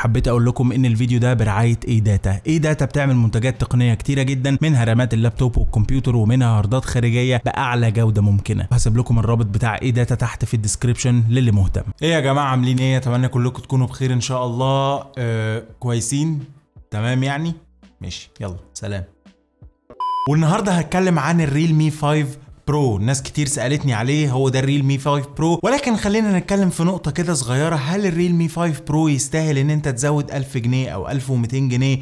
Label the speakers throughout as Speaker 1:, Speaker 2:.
Speaker 1: حبيت اقول لكم ان الفيديو ده برعايه اي داتا اي داتا بتعمل منتجات تقنيه كتيره جدا منها رامات اللابتوب والكمبيوتر ومنها هاردات خارجيه باعلى جوده ممكنه هسيب لكم الرابط بتاع اي داتا تحت في الديسكربشن للي مهتم ايه يا جماعه عاملين ايه اتمنى كلكم تكونوا بخير ان شاء الله آه كويسين تمام يعني ماشي يلا سلام والنهارده هتكلم عن الريلمي 5 برو ناس كتير سالتني عليه هو ده الريل مي 5 برو ولكن خلينا نتكلم في نقطه كده صغيره هل الريل مي 5 برو يستاهل ان انت تزود 1000 جنيه او 1200 جنيه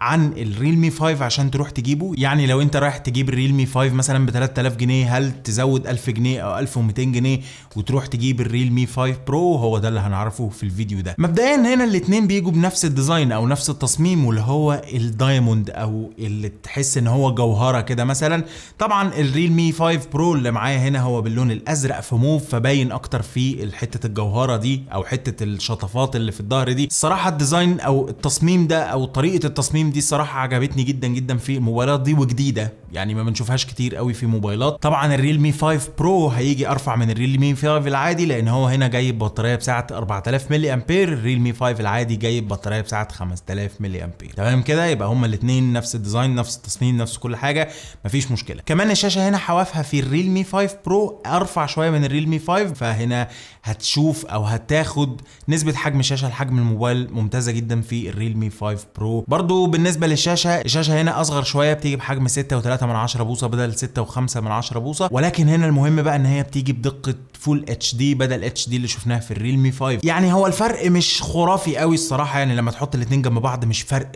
Speaker 1: عن الريلمي 5 عشان تروح تجيبه يعني لو انت رايح تجيب الريلمي 5 مثلا ب 3000 جنيه هل تزود 1000 جنيه او 1200 جنيه وتروح تجيب الريلمي 5 برو هو ده اللي هنعرفه في الفيديو ده مبدئيا هنا الاثنين بيجوا بنفس الديزاين او نفس التصميم واللي هو الدايموند او اللي تحس ان هو جوهره كده مثلا طبعا الريلمي 5 برو اللي معايا هنا هو باللون الازرق في موف فباين اكتر في حته الجوهره دي او حته الشطفات اللي في الظهر دي الصراحه الديزاين او التصميم ده او طريقه التصميم دي الصراحه عجبتني جدا جدا في المباراه دي وجديده يعني ما بنشوفهاش كتير قوي في موبايلات طبعا الريلمي 5 برو هيجي ارفع من الريلمي 5 العادي لان هو هنا جايب بطاريه بسعه 4000 ملي امبير الريلمي 5 العادي جايب بطاريه بسعه 5000 ملي امبير تمام كده يبقى هما الاثنين نفس الديزاين نفس التصميم نفس كل حاجه مفيش مشكله كمان الشاشه هنا حوافها في الريلمي 5 برو ارفع شويه من الريلمي 5 فهنا هتشوف او هتاخد نسبه حجم الشاشه لحجم الموبايل ممتازه جدا في الريلمي 5 برو برضو بالنسبه للشاشه الشاشه هنا اصغر شويه بتيجي بحجم 6.3 10 بوصه بدل 6.5 بوصه ولكن هنا المهم بقى ان هي بتيجي بدقه فول اتش دي بدل اتش دي اللي شفناها في الريلمي 5 يعني هو الفرق مش خرافي قوي الصراحه يعني لما تحط الاثنين جنب بعض مش فرق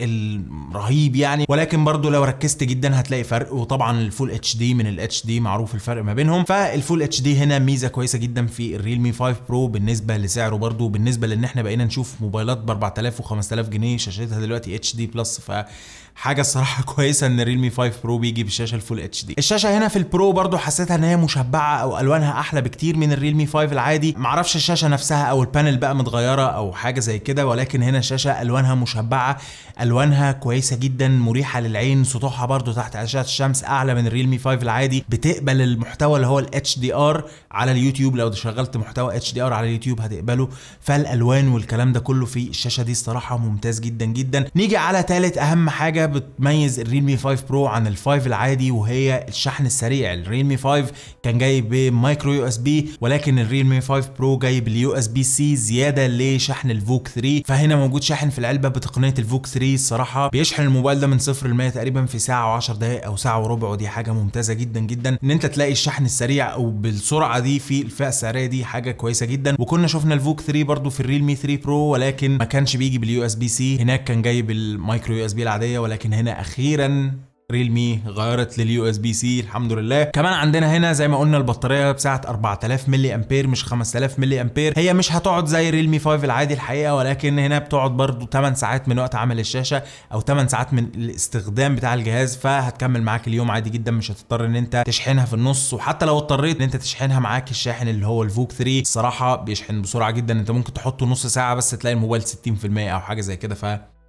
Speaker 1: رهيب يعني ولكن برضو لو ركزت جدا هتلاقي فرق وطبعا الفول اتش دي من الاتش دي معروف الفرق ما بينهم فالفول اتش دي هنا ميزه كويسه جدا في الريلمي 5 برو بالنسبه لسعره برضو بالنسبه لان احنا بقينا نشوف موبايلات ب 4000 و5000 جنيه شاشتها دلوقتي اتش دي بلس فحاجه الصراحه كويسه ان الريلمي 5 برو بيجي الشاشه الفول اتش دي الشاشه هنا في البرو برضو حسيتها ان هي مشبعه او الوانها احلى بكتير من الريلمي 5 العادي معرفش الشاشه نفسها او البانل بقى متغيره او حاجه زي كده ولكن هنا الشاشه الوانها مشبعه الوانها كويسه جدا مريحه للعين سطوحها برضو تحت اشعه الشمس اعلى من الريلمي 5 العادي بتقبل المحتوى اللي هو الاتش دي ار على اليوتيوب لو شغلت محتوى اتش دي ار على اليوتيوب هتقبله فالالوان والكلام ده كله في الشاشه دي الصراحه ممتاز جدا جدا نيجي على ثالث اهم حاجه بتميز الريلمي 5 برو عن ال5 العادي العادي وهي الشحن السريع الريلمي 5 كان جاي بمايكرو يو اس بي ولكن الريلمي 5 برو جاي باليو اس بي سي زياده لشحن الفوك 3 فهنا موجود شاحن في العلبه بتقنيه الفوك 3 الصراحه بيشحن الموبايل ده من 0 ل 100 تقريبا في ساعه و10 دقائق او ساعه وربع ودي حاجه ممتازه جدا جدا ان انت تلاقي الشحن السريع او بالسرعه دي في الفئه السعريه دي حاجه كويسه جدا وكنا شفنا الفوك 3 برضو في الريلمي 3 برو ولكن ما كانش بيجي باليو اس بي سي هناك كان جاي بالمايكرو يو اس بي العاديه ولكن هنا اخيرا ريلمي غيرت لليو اس بي سي الحمد لله كمان عندنا هنا زي ما قلنا البطاريه بسعه 4000 ملي امبير مش 5000 ملي امبير هي مش هتقعد زي ريلمي 5 العادي الحقيقه ولكن هنا بتقعد برضو 8 ساعات من وقت عمل الشاشه او 8 ساعات من الاستخدام بتاع الجهاز فهتكمل معاك اليوم عادي جدا مش هتضطر ان انت تشحنها في النص وحتى لو اضطريت ان انت تشحنها معاك الشاحن اللي هو الفوك 3 الصراحه بيشحن بسرعه جدا انت ممكن تحطه نص ساعه بس تلاقي الموبايل 60% او حاجه زي كده ف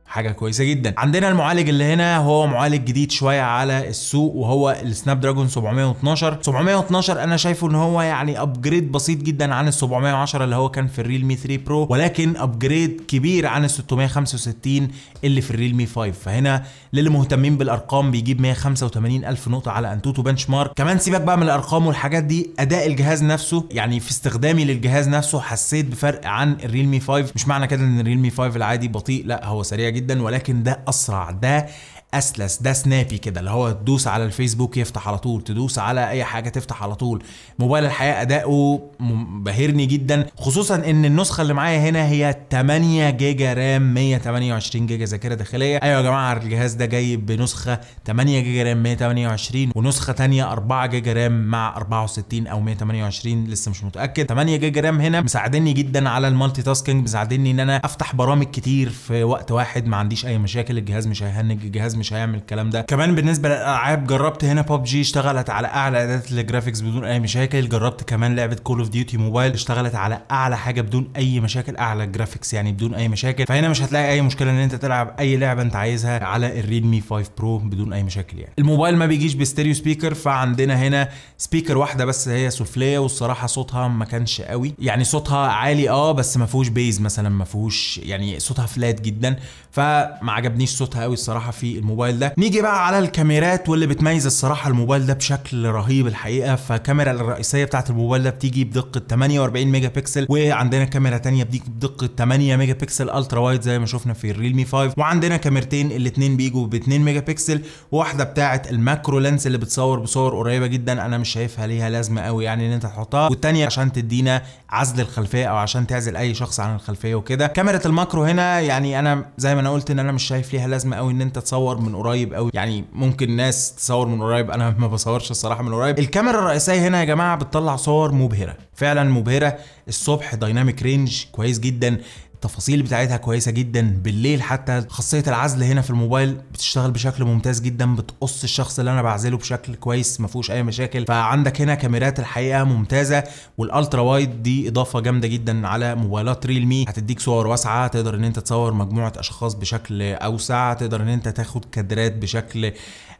Speaker 1: حاجه كويسه جدا عندنا المعالج اللي هنا هو معالج جديد شويه على السوق وهو السناب دراجون 712 712 انا شايفه ان هو يعني ابجريد بسيط جدا عن ال 710 اللي هو كان في الريلمي 3 برو ولكن ابجريد كبير عن ال 665 اللي في الريلمي 5 فهنا للي مهتمين بالارقام بيجيب 185 الف نقطه على انتوتو بنش مارك كمان سيبك بقى من الارقام والحاجات دي اداء الجهاز نفسه يعني في استخدامي للجهاز نفسه حسيت بفرق عن الريلمي 5 مش معنى كده ان الريلمي 5 العادي بطيء لا هو سريع جدا ولكن ده اسرع ده اسلس ده سنابي كده اللي هو تدوس على الفيسبوك يفتح على طول تدوس على اي حاجه تفتح على طول موبايل الحقيقه اداؤه مبهرني جدا خصوصا ان النسخه اللي معايا هنا هي 8 جيجا رام 128 جيجا ذاكره داخليه ايوه يا جماعه الجهاز ده جاي بنسخه 8 جيجا رام 128 ونسخه ثانيه 4 جيجا رام مع 64 او 128 لسه مش متاكد 8 جيجا رام هنا مساعدني جدا على المالتي تاسكينج مساعدني ان انا افتح برامج كتير في وقت واحد ما عنديش اي مشاكل الجهاز مش هيهنج الجهاز مش مش هيعمل الكلام ده كمان بالنسبه للالعاب جربت هنا ببجي اشتغلت على اعلى اعدادات الجرافيكس بدون اي مشاكل جربت كمان لعبه كول اوف ديوتي موبايل اشتغلت على اعلى حاجه بدون اي مشاكل اعلى جرافيكس يعني بدون اي مشاكل فهنا مش هتلاقي اي مشكله ان انت تلعب اي لعبه انت عايزها على الريدمي 5 برو بدون اي مشاكل يعني الموبايل ما بيجيش بستيريو سبيكر فعندنا هنا سبيكر واحده بس هي سفليه والصراحه صوتها ما كانش قوي يعني صوتها عالي اه بس ما فيهوش بيز مثلا ما فيهوش يعني صوتها فلات جدا فما عجبنيش صوتها قوي الصراحه في الموبايل ده نيجي بقى على الكاميرات واللي بتميز الصراحه الموبايل ده بشكل رهيب الحقيقه فالكاميرا الرئيسيه بتاعه الموبايل ده بتيجي بدقه 48 ميجا بكسل وعندنا كاميرا ثانيه بتيجي بدقه 8 ميجا بكسل الترا وايد زي ما شفنا في الريلمي 5 وعندنا كاميرتين الاثنين بيجوا ب 2 ميجا بكسل وواحده بتاعه الماكرو لينس اللي بتصور بصور قريبه جدا انا مش شايفها ليها لازمه قوي يعني ان انت تحطها والثانيه عشان تدينا عزل الخلفيه او عشان تعزل اي شخص عن الخلفيه وكده كاميرا الماكرو هنا يعني انا زي ما انا قلت ان انا مش شايف ليها لازمه قوي ان انت تصور بتصور من قريب قوي يعني ممكن ناس تصور من قريب انا ما بصورش الصراحه من قريب الكاميرا الرئيسيه هنا يا جماعه بتطلع صور مبهره فعلا مبهره الصبح دايناميك رينج كويس جدا التفاصيل بتاعتها كويسه جدا بالليل حتى خاصيه العزل هنا في الموبايل بتشتغل بشكل ممتاز جدا بتقص الشخص اللي انا بعزله بشكل كويس ما فيهوش اي مشاكل فعندك هنا كاميرات الحقيقه ممتازه والالترا وايد دي اضافه جامده جدا على موبايلات ريلمي هتديك صور واسعه تقدر ان انت تصور مجموعه اشخاص بشكل اوسع تقدر ان انت تاخد كادرات بشكل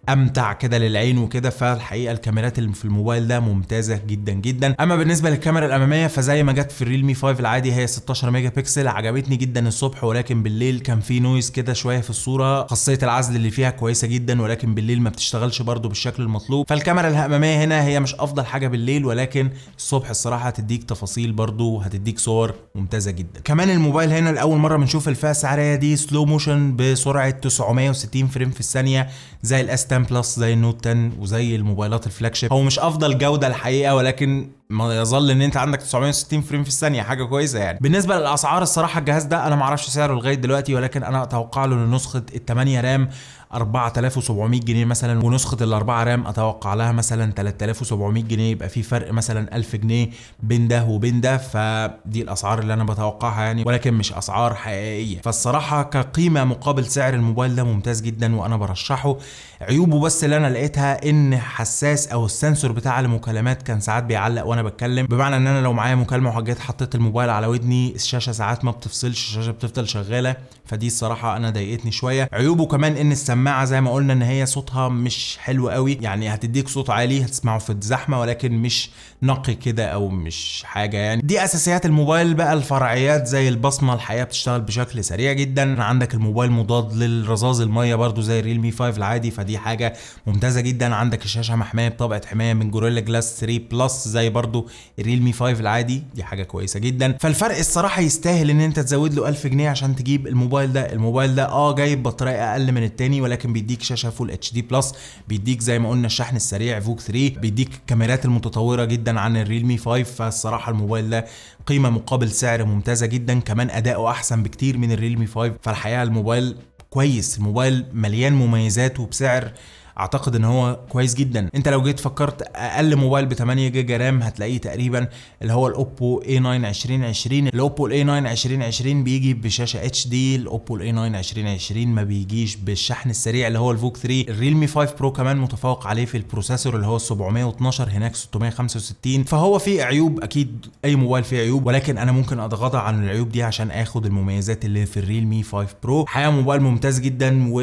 Speaker 1: امتع كده للعين وكده فالحقيقه الكاميرات اللي في الموبايل ده ممتازه جدا جدا اما بالنسبه للكاميرا الاماميه فزي ما جت في الريلمي 5 العادي هي 16 ميجا بكسل عجبتني جدا الصبح ولكن بالليل كان في نويز كده شويه في الصوره خاصيه العزل اللي فيها كويسه جدا ولكن بالليل ما بتشتغلش برده بالشكل المطلوب فالكاميرا الاماميه هنا هي مش افضل حاجه بالليل ولكن الصبح الصراحه هتديك تفاصيل برده هتديك صور ممتازه جدا كمان الموبايل هنا لاول مره بنشوف الفئه السعريه دي سلو موشن بسرعه 960 فريم في الثانيه زي الاس 10 بلس زي النوت 10 وزي الموبايلات الفلاج هو مش افضل جوده الحقيقه ولكن ما يظل ان انت عندك 960 فريم في الثانيه حاجه كويسه يعني بالنسبه للاسعار الصراحه الجهاز ده انا ما اعرفش سعره لغايه دلوقتي ولكن انا اتوقع له لنسخه ال 8 رام 4700 جنيه مثلا ونسخه الاربعه رام اتوقع لها مثلا 3700 جنيه يبقى في فرق مثلا 1000 جنيه بين ده وبين ده فدي الاسعار اللي انا بتوقعها يعني ولكن مش اسعار حقيقيه فالصراحه كقيمه مقابل سعر الموبايل ده ممتاز جدا وانا برشحه عيوبه بس اللي انا لقيتها ان حساس او السنسور بتاع المكالمات كان ساعات بيعلق وانا بتكلم بمعنى ان انا لو معايا مكالمه وحاجات حطيت الموبايل على ودني الشاشه ساعات ما بتفصلش الشاشه بتفضل شغاله فدي الصراحه انا ضايقتني شويه عيوبه كمان ان السماعه السماعه زي ما قلنا ان هي صوتها مش حلو قوي يعني هتديك صوت عالي هتسمعه في الزحمه ولكن مش نقي كده او مش حاجه يعني دي اساسيات الموبايل بقى الفرعيات زي البصمه الحقيقه بتشتغل بشكل سريع جدا عندك الموبايل مضاد للرذاذ الميه برضو زي الريلمي 5 العادي فدي حاجه ممتازه جدا عندك الشاشه محميه بطبقه حمايه من جوريلا جلاس 3 بلس زي برضو الريلمي 5 العادي دي حاجه كويسه جدا فالفرق الصراحه يستاهل ان انت تزود له 1000 جنيه عشان تجيب الموبايل ده الموبايل ده اه جايب بطاريه اقل من التاني ولكن بيديك شاشه فول اتش دي بلس بيديك زي ما قلنا الشحن السريع فوك 3 بيديك الكاميرات المتطوره جدا عن الريلمي 5 فالصراحه الموبايل ده قيمه مقابل سعر ممتازه جدا كمان اداؤه احسن بكتير من الريلمي 5 فالحقيقه الموبايل كويس الموبايل مليان مميزات وبسعر اعتقد ان هو كويس جدا انت لو جيت فكرت اقل موبايل ب 8 جيجا رام هتلاقيه تقريبا اللي هو الاوبو A9 2020 الاوبو A9 2020 بيجي بشاشه اتش دي الاوبو A9 2020 ما بيجيش بالشحن السريع اللي هو الفوك 3 الريلمي 5 برو كمان متفوق عليه في البروسيسور اللي هو 712 هناك 665 فهو في عيوب اكيد اي موبايل فيه عيوب ولكن انا ممكن اتغاضى عن العيوب دي عشان اخد المميزات اللي في الريلمي 5 برو حقيقه موبايل ممتاز جدا و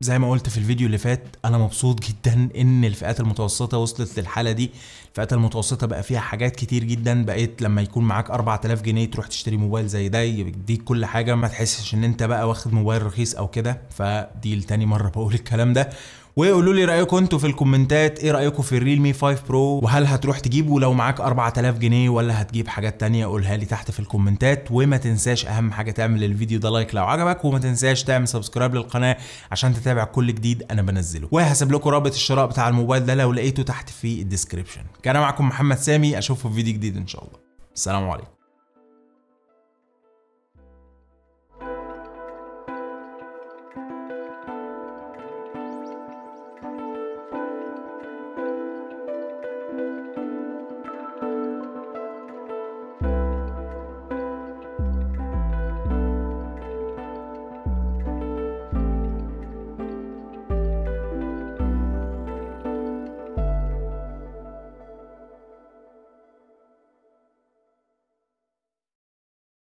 Speaker 1: زي ما قلت في الفيديو اللي فات انا مبسوط جدا ان الفئات المتوسطه وصلت للحاله دي الفئات المتوسطه بقى فيها حاجات كتير جدا بقيت لما يكون معاك 4000 جنيه تروح تشتري موبايل زي ده يديك كل حاجه ما تحسش ان انت بقى واخد موبايل رخيص او كده فدي لتاني مره بقول الكلام ده وقولوا لي رايكم انتوا في الكومنتات ايه رايكم في الريل مي 5 برو وهل هتروح تجيبه لو معاك 4000 جنيه ولا هتجيب حاجات تانية قولها لي تحت في الكومنتات وما تنساش اهم حاجه تعمل الفيديو ده لايك لو عجبك وما تنساش تعمل سبسكرايب للقناه عشان تتابع كل جديد انا بنزله وهسيب لكم رابط الشراء بتاع الموبايل ده لو لقيته تحت في الديسكربشن كان معكم محمد سامي اشوفكم في فيديو جديد ان شاء الله السلام عليكم